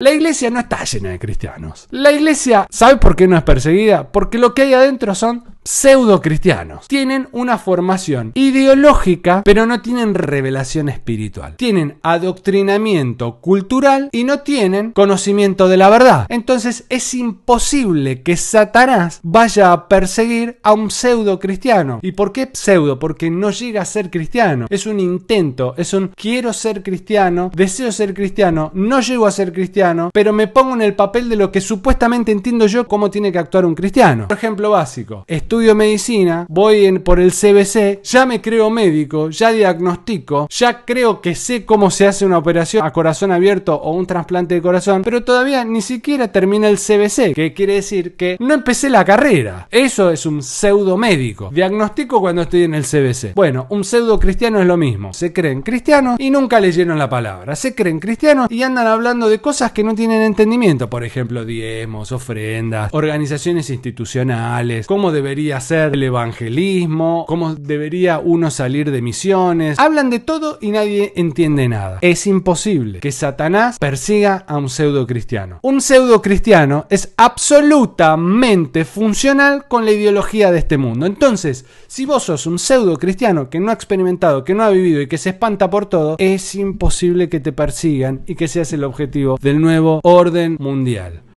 La iglesia no está llena de cristianos. La iglesia, ¿sabe por qué no es perseguida? Porque lo que hay adentro son pseudo cristianos. Tienen una formación ideológica, pero no tienen revelación espiritual. Tienen adoctrinamiento cultural y no tienen conocimiento de la verdad. Entonces es imposible que Satanás vaya a perseguir a un pseudo cristiano. ¿Y por qué pseudo? Porque no llega a ser cristiano. Es un intento, es un quiero ser cristiano, deseo ser cristiano, no llego a ser cristiano, pero me pongo en el papel de lo que supuestamente entiendo yo cómo tiene que actuar un cristiano. Por ejemplo básico, estudio medicina, voy en, por el CBC, ya me creo médico, ya diagnostico, ya creo que sé cómo se hace una operación a corazón abierto o un trasplante de corazón, pero todavía ni siquiera termina el CBC, que quiere decir que no empecé la carrera. Eso es un pseudo médico. Diagnostico cuando estoy en el CBC. Bueno, un pseudo cristiano es lo mismo. Se creen cristianos y nunca leyeron la palabra. Se creen cristianos y andan hablando de cosas que no tienen entendimiento, por ejemplo, diezmos, ofrendas, organizaciones institucionales, cómo debería hacer el evangelismo, cómo debería uno salir de misiones. Hablan de todo y nadie entiende nada. Es imposible que Satanás persiga a un pseudo cristiano. Un pseudo cristiano es absolutamente funcional con la ideología de este mundo. Entonces, si vos sos un pseudo cristiano que no ha experimentado, que no ha vivido y que se espanta por todo, es imposible que te persigan y que seas el objetivo del nuevo orden mundial.